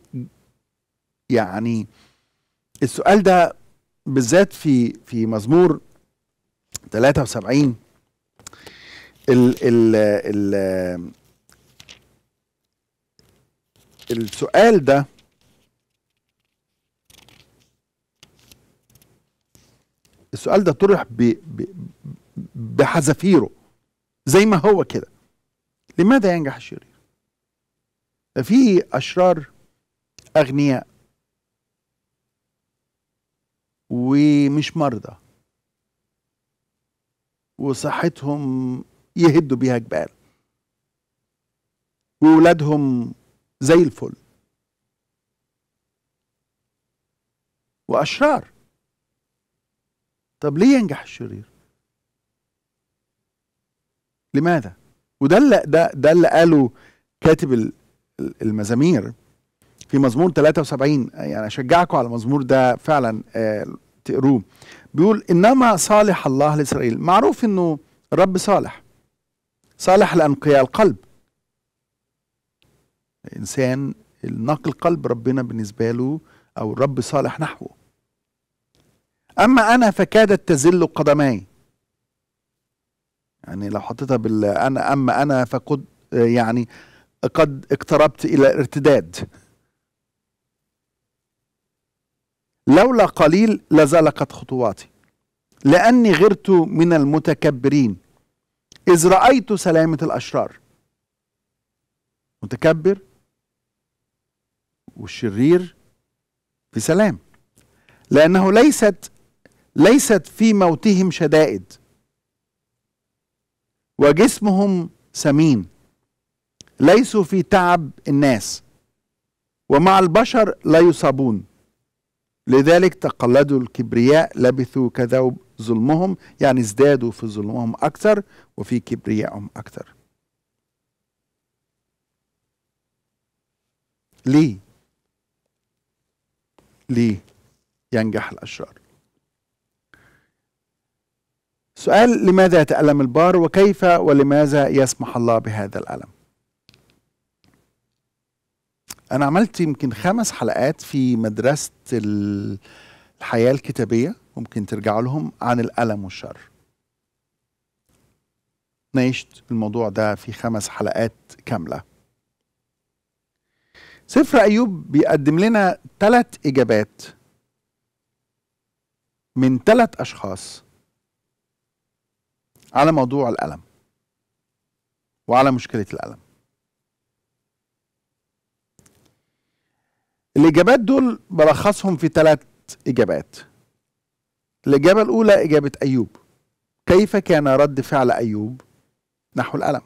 يعني السؤال ده بالذات في في مزمور 73 ال ال ال السؤال ده السؤال ده طرح ب ب بحذافيره زي ما هو كده لماذا ينجح الشرير؟ في أشرار أغنياء ومش مرضى وصحتهم يهدوا بيها جبال وولادهم زي الفل وأشرار طب ليه ينجح الشرير لماذا وده اللي ده, ده اللي قاله كاتب المزامير في مزمور 73 يعني اشجعكم على المزمور ده فعلا آه، تقروه بيقول انما صالح الله لاسرائيل معروف انه الرب صالح صالح لانقياء القلب انسان النقل القلب ربنا بالنسبه له او الرب صالح نحوه اما انا فكادت تزل قدماي يعني لو حطيتها بال انا اما انا فقد آه، يعني قد اقتربت الى ارتداد لولا قليل لزلقت خطواتي لأني غرت من المتكبرين إذ رأيت سلامة الأشرار متكبر والشرير في سلام لأنه ليست ليست في موتهم شدائد وجسمهم سمين ليسوا في تعب الناس ومع البشر لا يصابون لذلك تقلدوا الكبرياء لبثوا كذوب ظلمهم يعني ازدادوا في ظلمهم أكثر وفي كبريائهم أكثر ليه ليه ينجح الأشرار سؤال لماذا يتألم البار وكيف ولماذا يسمح الله بهذا الألم انا عملت يمكن خمس حلقات في مدرسه الحياه الكتابيه ممكن ترجعوا لهم عن الالم والشر ناقشت الموضوع ده في خمس حلقات كامله سفر ايوب بيقدم لنا ثلاث اجابات من ثلاث اشخاص على موضوع الالم وعلى مشكله الالم الإجابات دول بلخصهم في ثلاث إجابات الإجابة الأولى إجابة أيوب كيف كان رد فعل أيوب نحو الألم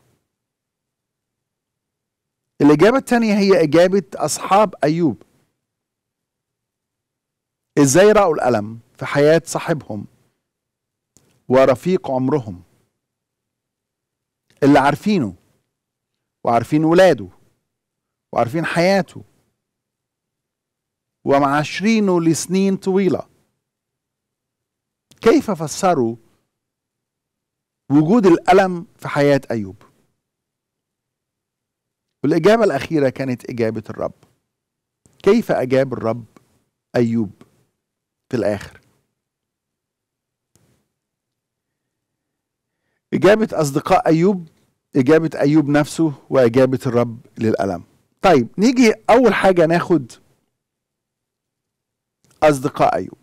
الإجابة الثانية هي إجابة أصحاب أيوب إزاي رأوا الألم في حياة صاحبهم ورفيق عمرهم اللي عارفينه وعارفين ولاده وعارفين حياته ومعاشرينه لسنين طويلة كيف فسروا وجود الألم في حياة أيوب والإجابة الأخيرة كانت إجابة الرب كيف أجاب الرب أيوب في الآخر إجابة أصدقاء أيوب إجابة أيوب نفسه وإجابة الرب للألم طيب نيجي أول حاجة ناخد أصدقاء أيوب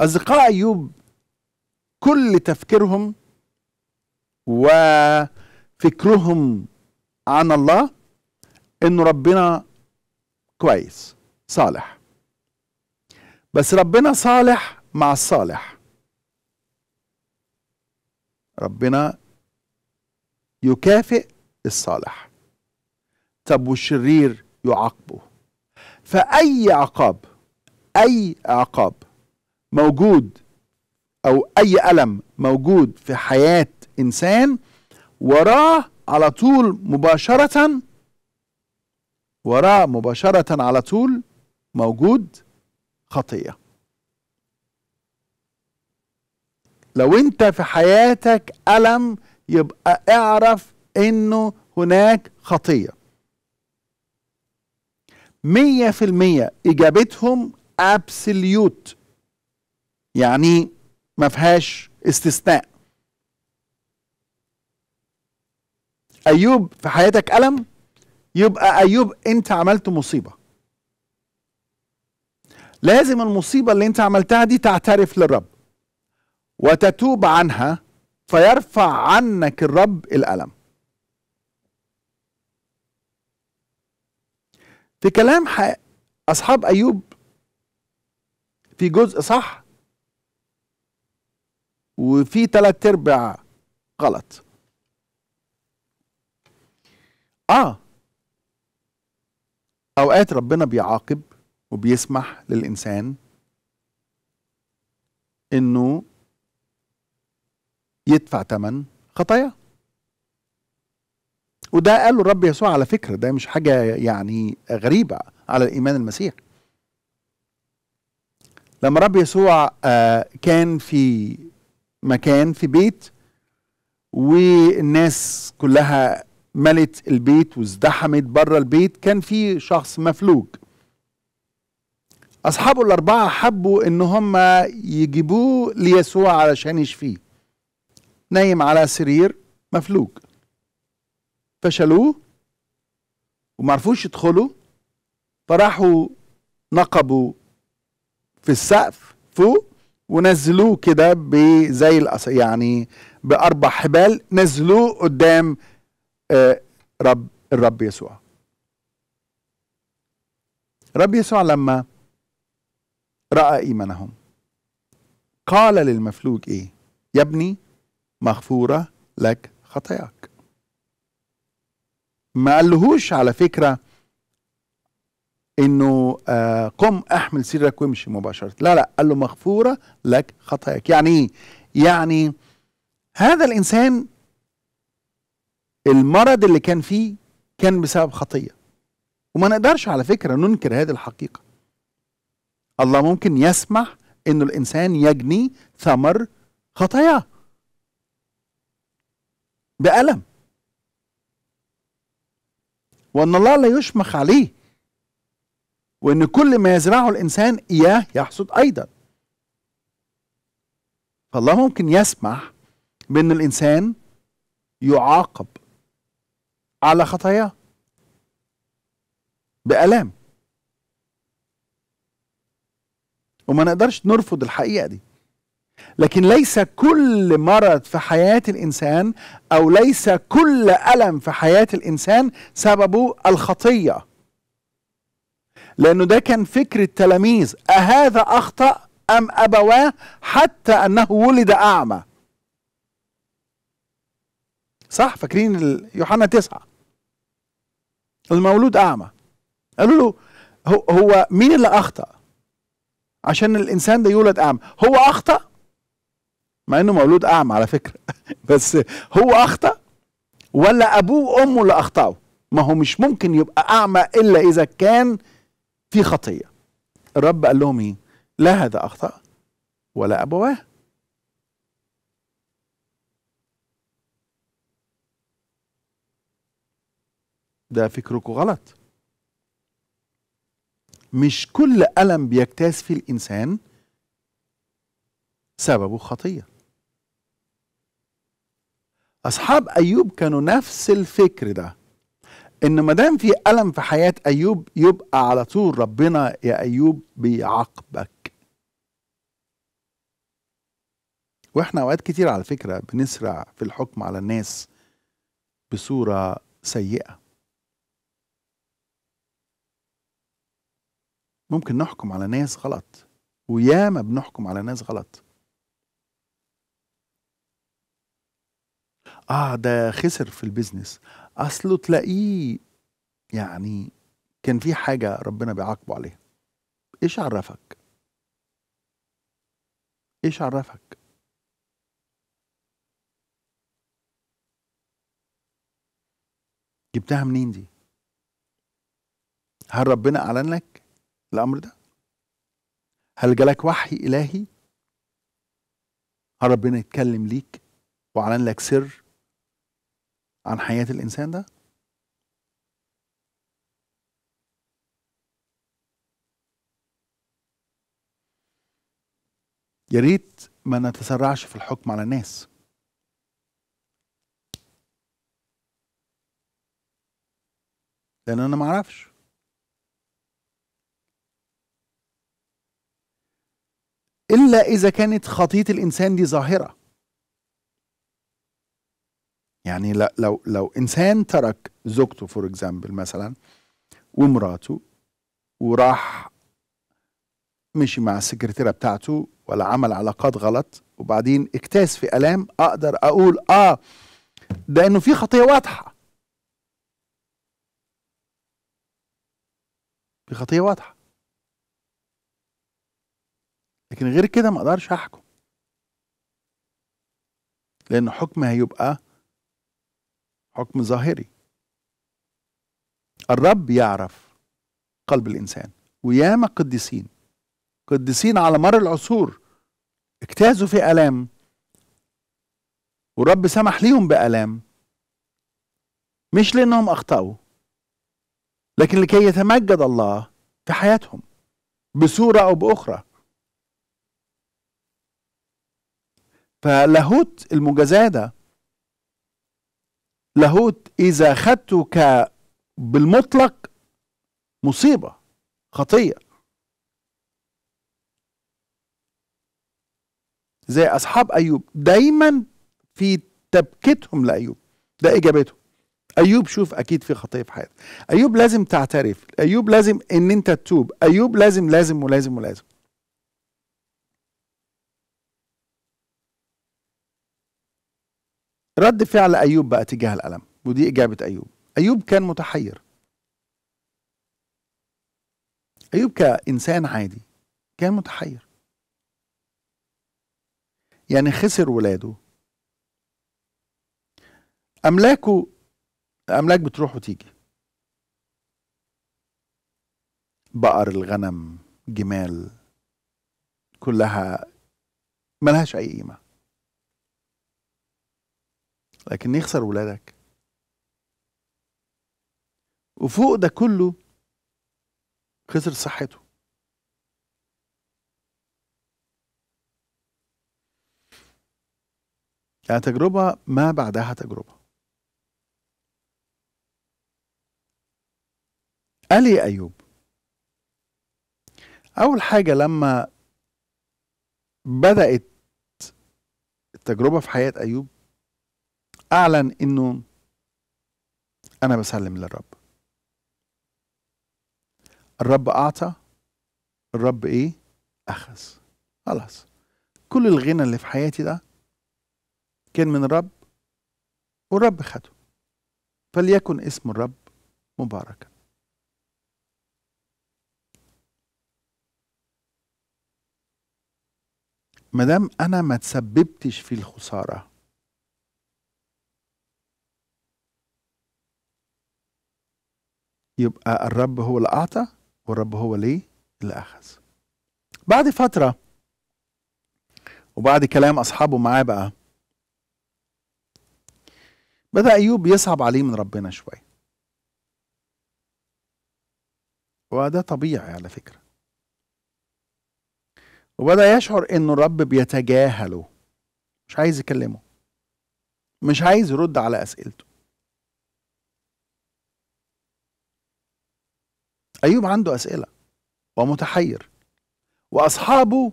أصدقاء أيوب كل تفكيرهم وفكرهم عن الله إنه ربنا كويس صالح بس ربنا صالح مع الصالح ربنا يكافئ الصالح طب والشرير يعاقبه فأي عقاب أي عقاب موجود أو أي ألم موجود في حياة إنسان وراه على طول مباشرة وراه مباشرة على طول موجود خطية لو انت في حياتك ألم يبقى اعرف انه هناك خطيه مية في المية إجابتهم أبسليوت يعني ما فيهاش استثناء أيوب في حياتك ألم يبقى أيوب أنت عملت مصيبة لازم المصيبة اللي أنت عملتها دي تعترف للرب وتتوب عنها فيرفع عنك الرب الألم في كلام أصحاب أيوب في جزء صح وفي تلات أرباع غلط آه أوقات ربنا بيعاقب وبيسمح للإنسان إنه يدفع تمن خطاياه وده قاله الرب يسوع على فكرة ده مش حاجة يعني غريبة على الإيمان المسيح لما الرب يسوع آه، كان في مكان في بيت والناس كلها ملت البيت وازدحمت بره البيت كان في شخص مفلوج اصحابه الاربعه حبوا ان هم يجيبوه ليسوع علشان يشفيه نايم على سرير مفلوج فشلوه وما عرفوش يدخلوا فراحوا نقبوا في السقف فوق ونزلوه كده بزي يعني بأربع حبال نزلوه قدام آه، رب الرب يسوع رب يسوع لما رأى إيمانهم قال للمفلوج إيه يا ابني مغفورة لك خطاياك ما قالهوش على فكره انه آه قم احمل سرك وامشي مباشره لا لا قال له مغفوره لك خطاياك يعني ايه يعني هذا الانسان المرض اللي كان فيه كان بسبب خطيه وما نقدرش على فكره ننكر هذه الحقيقه الله ممكن يسمح انه الانسان يجني ثمر خطاياه بألم وأن الله لا يشمخ عليه وأن كل ما يزرعه الإنسان إياه يحصد أيضا فالله ممكن يسمح بأن الإنسان يعاقب على خطاياه بآلام وما نقدرش نرفض الحقيقة دي لكن ليس كل مرض في حياة الإنسان أو ليس كل ألم في حياة الإنسان سببه الخطية لأنه ده كان فكر التلاميذ أهذا أخطأ أم أبواه حتى أنه ولد أعمى صح فاكرين يوحنا تسعة المولود أعمى قالوا له هو, هو مين اللي أخطأ عشان الإنسان ده يولد أعمى هو أخطأ مع انه مولود اعمى على فكره بس هو اخطا ولا ابوه وامه اللي اخطاوا ما هو مش ممكن يبقى اعمى الا اذا كان في خطيه الرب قال لهم ايه لا هذا اخطا ولا ابواه ده فكركم غلط مش كل ألم بيجتاز فيه الإنسان سببه خطية اصحاب ايوب كانوا نفس الفكر ده ان ما دام في الم في حياه ايوب يبقى على طول ربنا يا ايوب بيعاقبك واحنا اوقات كتير على فكره بنسرع في الحكم على الناس بصوره سيئه ممكن نحكم على ناس غلط وياما بنحكم على ناس غلط اه ده خسر في البيزنس اصله تلاقيه يعني كان في حاجه ربنا بيعاقبه عليها ايش عرفك ايش عرفك جبتها منين دي هل ربنا اعلن لك الامر ده هل جالك وحي الهي هل ربنا يتكلم ليك واعلن لك سر عن حياة الإنسان ده؟ يا ريت ما نتسرعش في الحكم على الناس لأن أنا معرفش إلا إذا كانت خطية الإنسان دي ظاهرة يعني لو لو انسان ترك زوجته فور اكزامبل مثلا ومراته وراح مشي مع السكرتيره بتاعته ولا عمل علاقات غلط وبعدين اكتاس في الام اقدر اقول اه ده انه في خطيه واضحه في خطيه واضحه لكن غير كده ما اقدرش احكم لان حكم هيبقى حكم ظاهري الرب يعرف قلب الإنسان وياما قديسين قديسين على مر العصور اجتازوا في آلام ورب سمح ليهم بآلام مش لأنهم أخطأوا لكن لكي يتمجد الله في حياتهم بصورة أو بأخرى فلاهوت المجازاة ده لاهوت إذا خدته ك بالمطلق مصيبة خطية زي أصحاب أيوب دايما في تبكتهم لأيوب ده إجابتهم أيوب شوف أكيد في خطية في حياتك أيوب لازم تعترف أيوب لازم إن أنت تتوب أيوب لازم لازم ولازم ولازم رد فعل أيوب بقى تجاه الألم ودي إجابة أيوب أيوب كان متحير أيوب كإنسان عادي كان متحير يعني خسر ولاده أملاكه املاك بتروح وتيجي بقر الغنم جمال كلها ملهاش أي قيمة لكن يخسر ولادك وفوق ده كله خسر صحته يعني تجربة ما بعدها تجربة قال لي إيه أيوب أول حاجة لما بدأت التجربة في حياة أيوب اعلن انه انا بسلم للرب الرب اعطى الرب ايه اخذ خلاص كل الغنى اللي في حياتي ده كان من الرب والرب خده فليكن اسم الرب مباركا مدام انا ما تسببتش في الخساره يبقى الرب هو اللي أعطى والرب هو ليه اللي أخذ بعد فترة وبعد كلام أصحابه معاه بقى بدأ أيوب يصعب عليه من ربنا شوية وده طبيعي على فكرة وبدأ يشعر إنه الرب بيتجاهله مش عايز يكلمه مش عايز يرد على أسئلته أيوب عنده أسئلة ومتحير وأصحابه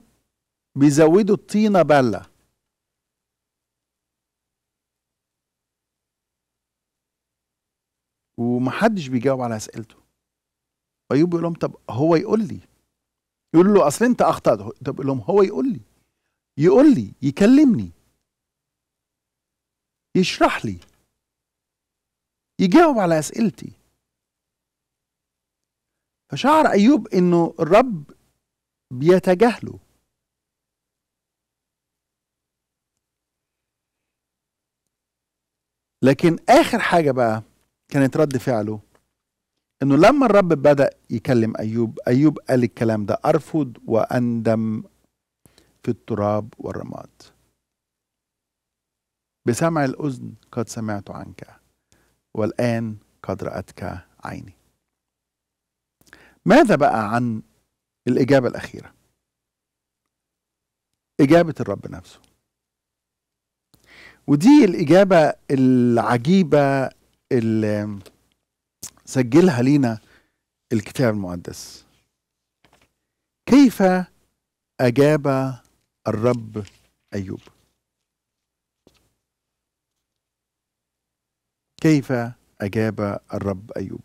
بيزودوا الطينة بلة ومحدش بيجاوب على أسئلته أيوب بيقول لهم طب هو يقول لي يقول له أصل أنت أخطأت طب يقول لهم هو يقول لي يقول لي يكلمني يشرح لي يجاوب على أسئلتي فشعر أيوب أنه الرب بيتجاهله لكن آخر حاجة بقى كانت رد فعله انه لما الرب بدا يكلم ايوب ايوب قال الكلام ده ارفض واندم في التراب والرماد بسمع الاذن قد سمعت عنك والان قد راتك عيني ماذا بقى عن الإجابة الأخيرة إجابة الرب نفسه ودي الإجابة العجيبة اللي سجلها لينا الكتاب المقدس كيف أجاب الرب أيوب كيف أجاب الرب أيوب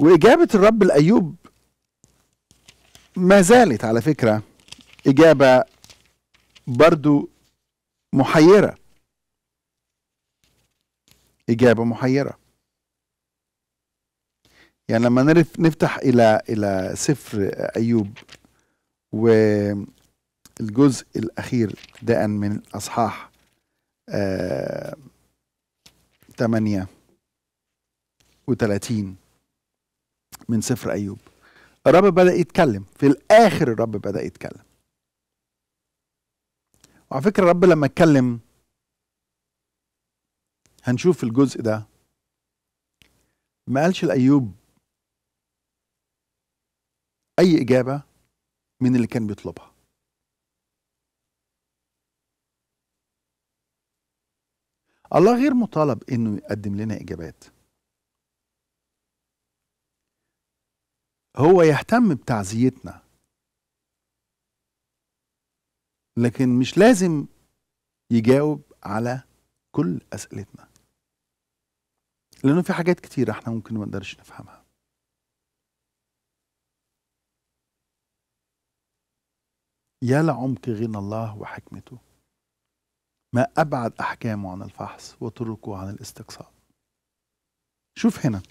وإجابة الرب الأيوب ما زالت على فكرة إجابة برضو محيرة إجابة محيرة يعني لما نفتح إلى إلى سفر أيوب والجزء الأخير ده من أصحاح آه وثلاثين من سفر أيوب الرب بدأ يتكلم في الآخر الرب بدأ يتكلم وعلى فكرة الرب لما اتكلم هنشوف في الجزء ده ما قالش لأيوب أي إجابة من اللي كان بيطلبها الله غير مطالب انه يقدم لنا اجابات هو يهتم بتعزيتنا لكن مش لازم يجاوب على كل اسئلتنا لانه في حاجات كتير احنا ممكن ما نقدرش نفهمها يا لعمق غنى الله وحكمته ما ابعد احكامه عن الفحص وطرقه عن الاستقصاء شوف هنا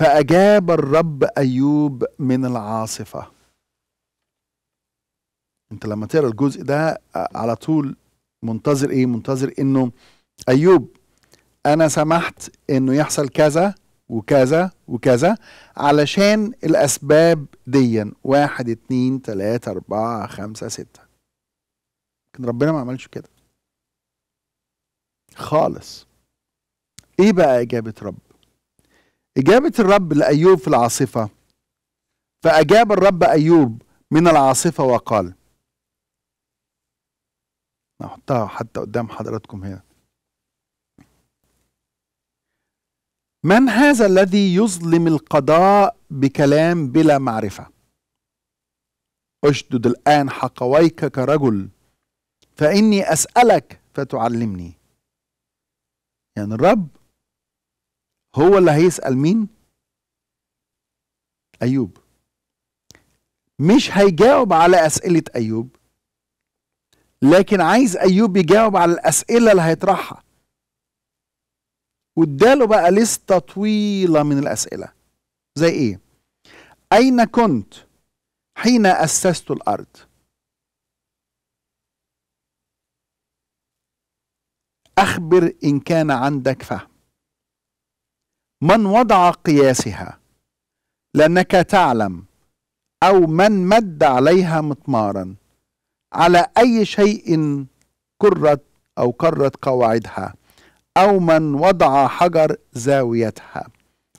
فأجاب الرب أيوب من العاصفة انت لما تقرا الجزء ده آه، على طول منتظر ايه منتظر انه ايوب انا سمحت انه يحصل كذا وكذا وكذا علشان الاسباب ديا واحد اتنين تلاتة اربعة خمسة ستة لكن ربنا ما عملش كده خالص ايه بقى اجابة رب إجابة الرب لأيوب في العاصفة فأجاب الرب أيوب من العاصفة وقال نحطها حتى قدام حضراتكم هنا من هذا الذي يظلم القضاء بكلام بلا معرفة أشدد الآن حقويك كرجل فإني أسألك فتعلمني يعني الرب هو اللي هيسأل مين؟ أيوب مش هيجاوب على أسئلة أيوب لكن عايز أيوب يجاوب على الأسئلة اللي هيطرحها واداله بقى لستة طويلة من الأسئلة زي إيه؟ أين كنت حين أسست الأرض؟ أخبر إن كان عندك فهم من وضع قياسها لأنك تعلم أو من مد عليها مطمارا على أي شيء كرت أو كرت قواعدها أو من وضع حجر زاويتها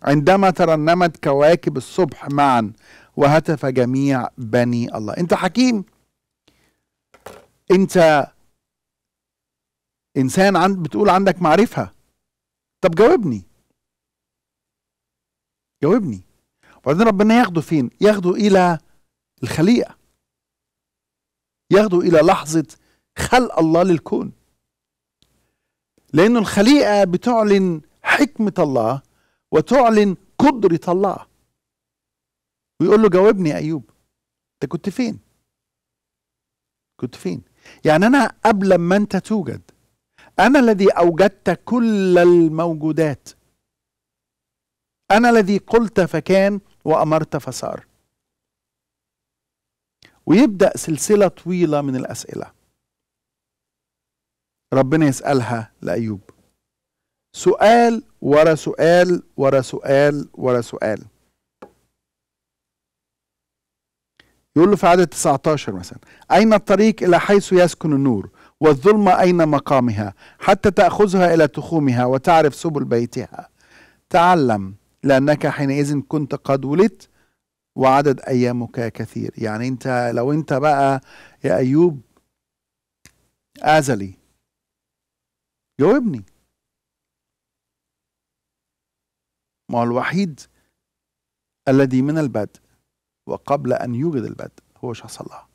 عندما ترنمت كواكب الصبح معا وهتف جميع بني الله أنت حكيم أنت إنسان عند بتقول عندك معرفة طب جاوبني جاوبني وبعدين ربنا ياخده فين ياخده الى الخليقه ياخده الى لحظه خلق الله للكون لأن الخليقة بتعلن حكمة الله وتعلن قدرة الله ويقول له جاوبني يا أيوب أنت كنت فين؟ كنت فين؟ يعني أنا قبل ما أنت توجد أنا الذي أوجدت كل الموجودات أنا الذي قلت فكان وأمرت فصار ويبدأ سلسلة طويلة من الأسئلة ربنا يسألها لأيوب سؤال ورا سؤال ورا سؤال ورا سؤال يقول له في عدد 19 مثلا أين الطريق إلى حيث يسكن النور والظلمة أين مقامها حتى تأخذها إلى تخومها وتعرف سبل بيتها تعلم لأنك حينئذ كنت قد ولدت وعدد أيامك كثير يعني أنت لو أنت بقى يا أيوب أزلي جاوبني ما هو الوحيد الذي من البدء وقبل أن يوجد البدء هو شخص الله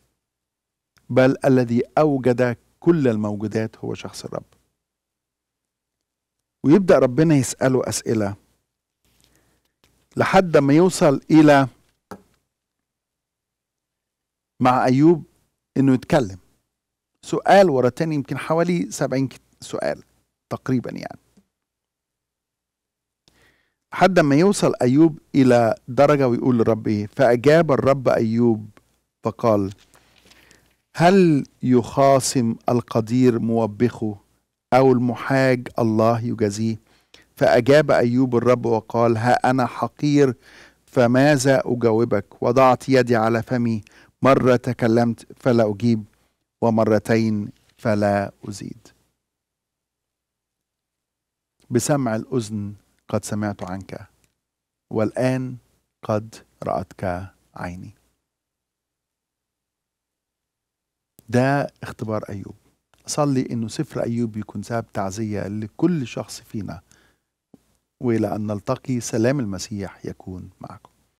بل الذي أوجد كل الموجودات هو شخص الرب ويبدأ ربنا يسأله أسئلة لحد ما يوصل الى مع ايوب انه يتكلم سؤال ورا تاني يمكن حوالي 70 سؤال تقريبا يعني لحد ما يوصل ايوب الى درجه ويقول للرب ايه فاجاب الرب ايوب فقال هل يخاصم القدير موبخه او المحاج الله يجازيه فأجاب أيوب الرب وقال ها أنا حقير فماذا أجاوبك وضعت يدي على فمي مرة تكلمت فلا أجيب ومرتين فلا أزيد بسمع الأذن قد سمعت عنك والآن قد رأتك عيني ده اختبار أيوب صلي أنه سفر أيوب يكون سبب تعزية لكل شخص فينا والى ان نلتقي سلام المسيح يكون معكم